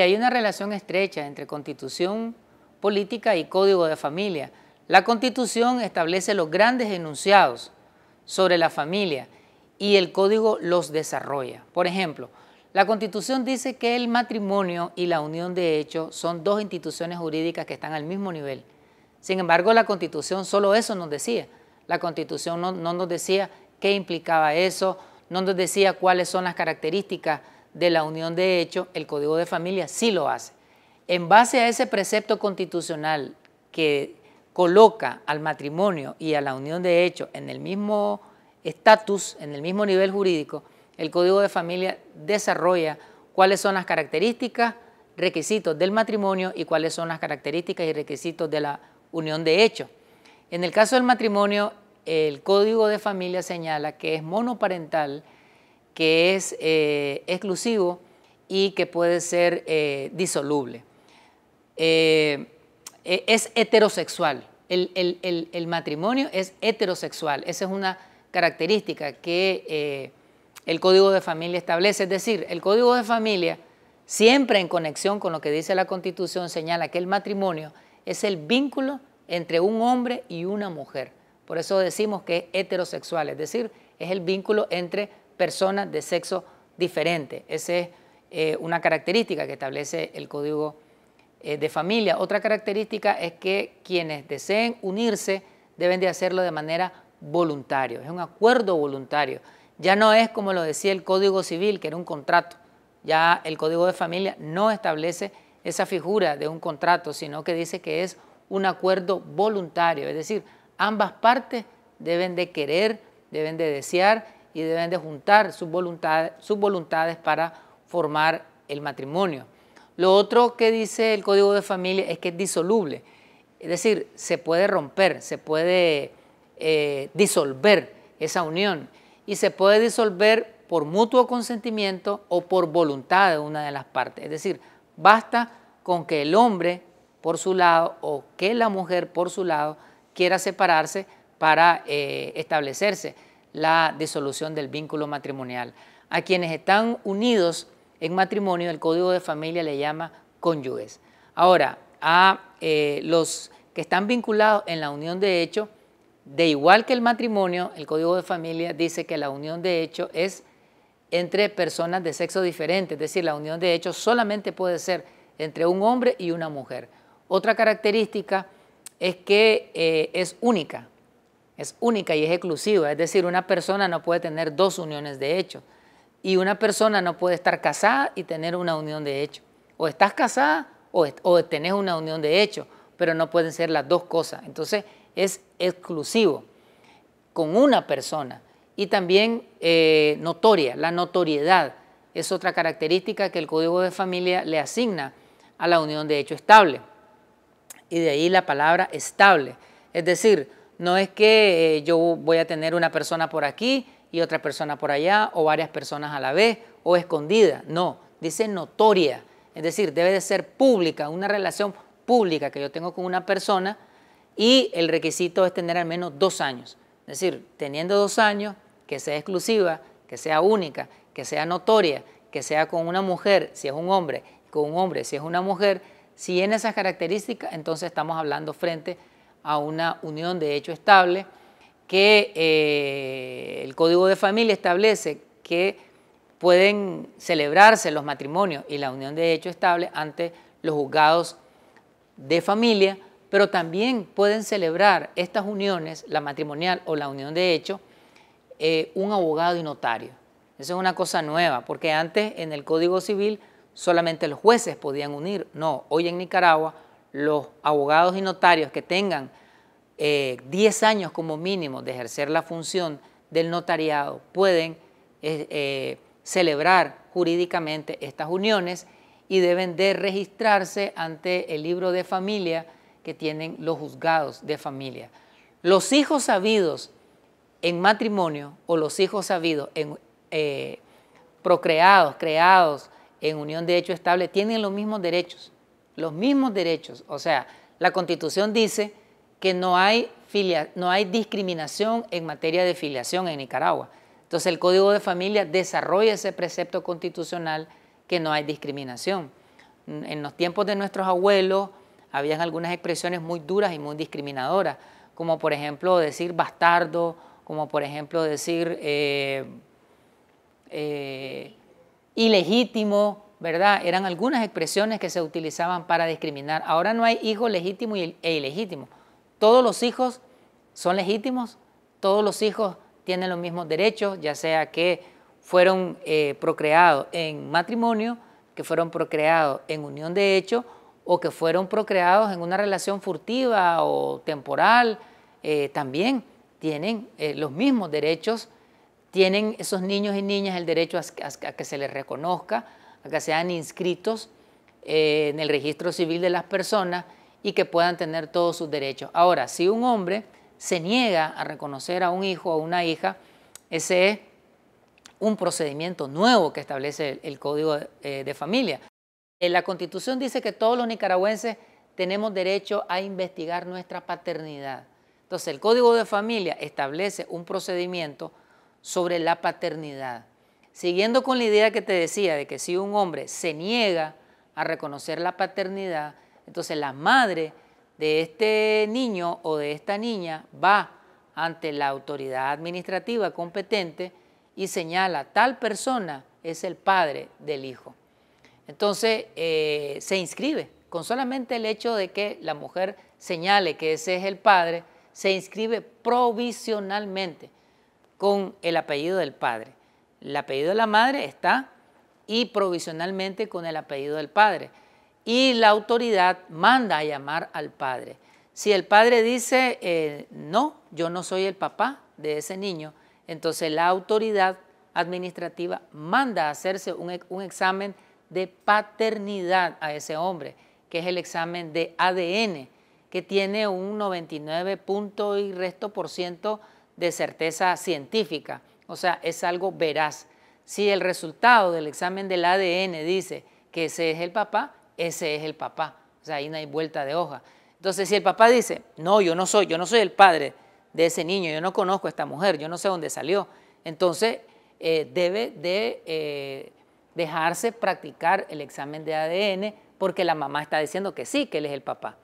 Hay una relación estrecha entre constitución política y código de familia. La constitución establece los grandes enunciados sobre la familia y el código los desarrolla. Por ejemplo, la Constitución dice que el matrimonio y la unión de hecho son dos instituciones jurídicas que están al mismo nivel. Sin embargo, la Constitución solo eso nos decía. La Constitución no, no nos decía qué implicaba eso, no nos decía cuáles son las características de la unión de hecho, el Código de Familia sí lo hace. En base a ese precepto constitucional que coloca al matrimonio y a la unión de hecho en el mismo estatus, en el mismo nivel jurídico, el Código de Familia desarrolla cuáles son las características, requisitos del matrimonio y cuáles son las características y requisitos de la unión de hecho. En el caso del matrimonio, el Código de Familia señala que es monoparental, que es eh, exclusivo y que puede ser eh, disoluble. Eh, es heterosexual. El, el, matrimonio es heterosexual. Esa es una característica que el Código de Familia establece. Es decir, el Código de Familia, siempre en conexión con lo que dice la Constitución, señala que el matrimonio es el vínculo entre un hombre y una mujer. Por eso decimos que es heterosexual, es decir, es el vínculo entre personas de sexo diferente. Esa es eh, una característica que establece el Código eh, de Familia. Otra característica es que quienes deseen unirse deben de hacerlo de manera voluntaria. Es un acuerdo voluntario. Ya no es como lo decía el Código Civil, que era un contrato. Ya el Código de Familia no establece esa figura de un contrato, sino que dice que es un acuerdo voluntario. Es decir, ambas partes deben de querer, deben de desear y deben de juntar sus, sus voluntades para formar el matrimonio. Lo otro que dice el Código de Familia es que es disoluble, es decir, se puede romper, se puede eh, disolver esa unión y se puede disolver por mutuo consentimiento o por voluntad de una de las partes. Es decir, basta con que el hombre por su lado o que la mujer por su lado quiera separarse para eh, establecerse la disolución del vínculo matrimonial. A quienes están unidos en matrimonio, el Código de Familia le llama cónyuges. Ahora, a eh, los que están vinculados en la unión de hecho, de igual que el matrimonio, el Código de Familia dice que la unión de hecho es entre personas de sexo diferente, es decir, la unión de hecho solamente puede ser entre un hombre y una mujer. Otra característica es que eh, es única, es única y es exclusiva, es decir, una persona no puede tener dos uniones de hecho y una persona no puede estar casada y tener una unión de hecho. O estás casada o, o tenés una unión de hecho, pero no pueden ser las dos cosas. Entonces es exclusivo con una persona y también eh, notoria, la notoriedad es otra característica que el Código de Familia le asigna a la unión de hecho estable. Y de ahí la palabra estable, es decir, no es que eh, yo voy a tener una persona por aquí y otra persona por allá o varias personas a la vez o escondida. No, dice notoria. Es decir, debe de ser pública, una relación pública que yo tengo con una persona y el requisito es tener al menos dos años. Es decir, teniendo dos años, que sea exclusiva, que sea única, que sea notoria, que sea con una mujer, si es un hombre, con un hombre, si es una mujer, si en esas características, entonces estamos hablando frente a a una unión de hecho estable, que eh, el Código de Familia establece que pueden celebrarse los matrimonios y la unión de hecho estable ante los juzgados de familia, pero también pueden celebrar estas uniones, la matrimonial o la unión de hecho, eh, un abogado y notario. Eso es una cosa nueva, porque antes en el Código Civil solamente los jueces podían unir. No, hoy en Nicaragua los abogados y notarios que tengan 10 eh, años como mínimo de ejercer la función del notariado pueden eh, eh, celebrar jurídicamente estas uniones y deben de registrarse ante el libro de familia que tienen los juzgados de familia. Los hijos sabidos en matrimonio o los hijos sabidos procreados, creados en unión de hecho estable, tienen los mismos derechos los mismos derechos. O sea, la Constitución dice que no hay, no hay discriminación en materia de filiación en Nicaragua. Entonces el Código de Familia desarrolla ese precepto constitucional que no hay discriminación. En los tiempos de nuestros abuelos habían algunas expresiones muy duras y muy discriminadoras, como por ejemplo decir bastardo, como por ejemplo decir eh, eh, ilegítimo, ¿verdad? Eran algunas expresiones que se utilizaban para discriminar. Ahora no hay hijo legítimo e ilegítimo. Todos los hijos son legítimos, todos los hijos tienen los mismos derechos, ya sea que fueron eh, procreados en matrimonio, que fueron procreados en unión de hecho o que fueron procreados en una relación furtiva o temporal, eh, también tienen eh, los mismos derechos, tienen esos niños y niñas el derecho a que se les reconozca, que sean inscritos eh, en el registro civil de las personas y que puedan tener todos sus derechos. Ahora, si un hombre se niega a reconocer a un hijo o a una hija, ese es un procedimiento nuevo que establece el, Código de, eh, de Familia. En eh, la Constitución dice que todos los nicaragüenses tenemos derecho a investigar nuestra paternidad. Entonces, el Código de Familia establece un procedimiento sobre la paternidad. Siguiendo con la idea que te decía de que si un hombre se niega a reconocer la paternidad, entonces la madre de este niño o de esta niña va ante la autoridad administrativa competente y señala tal persona es el padre del hijo. Entonces eh, se inscribe, con solamente el hecho de que la mujer señale que ese es el padre, se inscribe provisionalmente con el apellido del padre. El apellido de la madre está y provisionalmente con el apellido del padre. Y la autoridad manda a llamar al padre. Si el padre dice, eh, no, yo no soy el papá de ese niño, entonces la autoridad administrativa manda a hacerse un, examen de paternidad a ese hombre, que es el examen de ADN, que tiene un 99 y resto por ciento de certeza científica. O sea, es algo veraz. Si el resultado del examen del ADN dice que ese es el papá, ese es el papá. O sea, ahí no hay vuelta de hoja. Entonces, si el papá dice, no, yo no soy, yo no soy el padre de ese niño, yo no conozco a esta mujer, yo no sé dónde salió, entonces eh, debe de eh, dejarse practicar el examen de ADN porque la mamá está diciendo que sí, que él es el papá.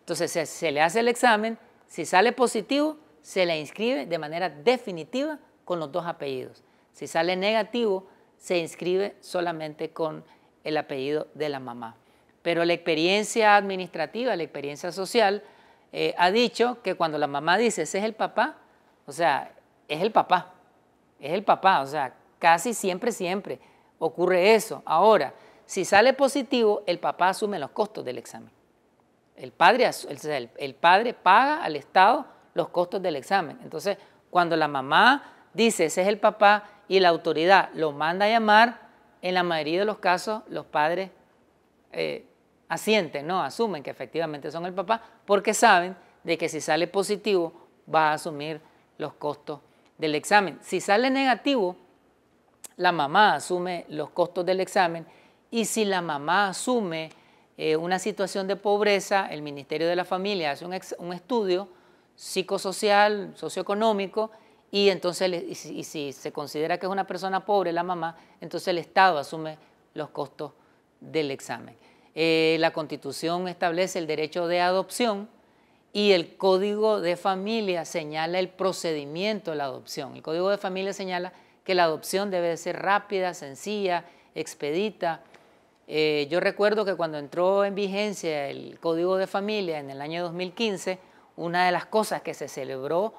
Entonces, se le hace el examen, si sale positivo, se le inscribe de manera definitiva con los dos apellidos. Si sale negativo, se inscribe solamente con el apellido de la mamá. Pero la experiencia administrativa, la experiencia social, eh, ha dicho que cuando la mamá dice, ese es el papá, o sea, es el papá, es el papá, o sea, casi siempre, siempre ocurre eso. Ahora, si sale positivo, el papá asume los costos del examen. El padre, el padre paga al Estado los costos del examen. Entonces, cuando la mamá dice, ese es el papá y la autoridad lo manda a llamar, en la mayoría de los casos los padres eh, asienten, ¿no? asumen que efectivamente son el papá, porque saben de que si sale positivo va a asumir los costos del examen. Si sale negativo, la mamá asume los costos del examen y si la mamá asume eh, una situación de pobreza, el Ministerio de la Familia hace un estudio psicosocial, socioeconómico, y entonces, si, se considera que es una persona pobre la mamá, entonces el Estado asume los costos del examen. Eh, la Constitución establece el derecho de adopción y el Código de Familia señala el procedimiento de la adopción. El Código de Familia señala que la adopción debe ser rápida, sencilla, expedita. Eh, yo recuerdo que cuando entró en vigencia el Código de Familia en el año 2015, una de las cosas que se celebró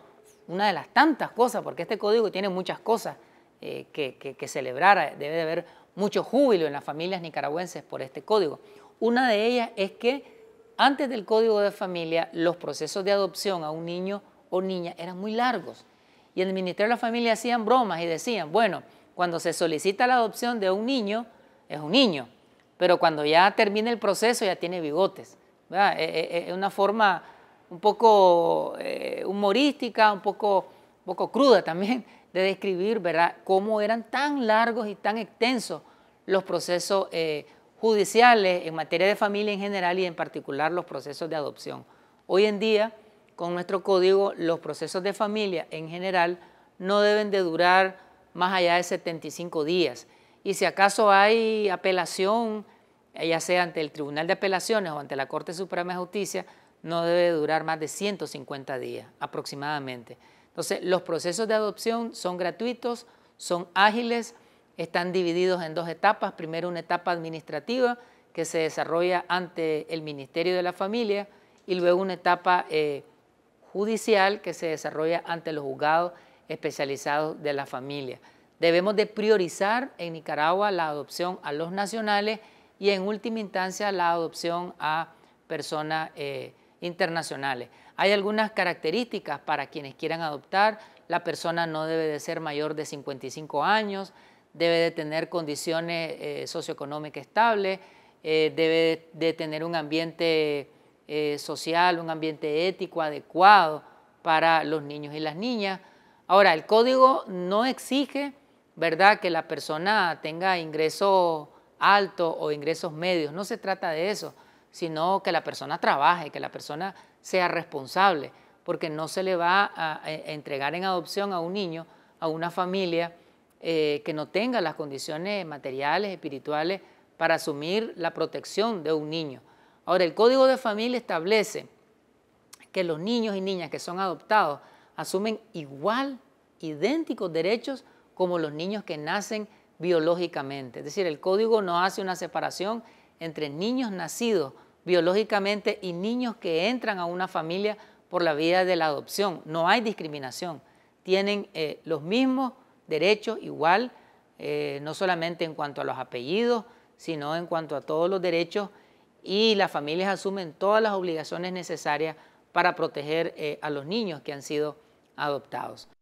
una de las tantas cosas, porque este código tiene muchas cosas eh, que, celebrar, debe de haber mucho júbilo en las familias nicaragüenses por este código. Una de ellas es que antes del código de familia los procesos de adopción a un niño o niña eran muy largos y en el Ministerio de la Familia hacían bromas y decían, bueno, cuando se solicita la adopción de un niño, es un niño, pero cuando ya termina el proceso ya tiene bigotes. Eh, eh, es una forma un poco eh, humorística, un poco, un poco cruda también, de describir ¿verdad? cómo eran tan largos y tan extensos los procesos eh, judiciales en materia de familia en general y en particular los procesos de adopción. Hoy en día, con nuestro código, los procesos de familia en general no deben de durar más allá de 75 días. Y si acaso hay apelación, eh, ya sea ante el Tribunal de Apelaciones o ante la Corte Suprema de Justicia, no debe durar más de 150 días aproximadamente. Entonces, los procesos de adopción son gratuitos, son ágiles, están divididos en dos etapas. Primero una etapa administrativa que se desarrolla ante el Ministerio de la Familia y luego una etapa eh, judicial que se desarrolla ante los juzgados especializados de la familia. Debemos de priorizar en Nicaragua la adopción a los nacionales y en última instancia la adopción a personas eh, internacionales. Hay algunas características para quienes quieran adoptar. La persona no debe de ser mayor de 55 años, debe de tener condiciones eh, socioeconómicas estables, eh, debe de tener un ambiente eh, social, un ambiente ético adecuado para los niños y las niñas. Ahora, el código no exige, ¿verdad?, que la persona tenga ingresos altos o ingresos medios, no se trata de eso sino que la persona trabaje, que la persona sea responsable, porque no se le va a eh, entregar en adopción a un niño, a una familia eh, que no tenga las condiciones materiales, espirituales, para asumir la protección de un niño. Ahora, el Código de Familia establece que los niños y niñas que son adoptados asumen igual, idénticos derechos como los niños que nacen biológicamente. Es decir, el código no hace una separación entre niños nacidos biológicamente y niños que entran a una familia por la vía de la adopción. No hay discriminación. Tienen eh, los mismos derechos igual, eh, no solamente en cuanto a los apellidos, sino en cuanto a todos los derechos y las familias asumen todas las obligaciones necesarias para proteger eh, a los niños que han sido adoptados.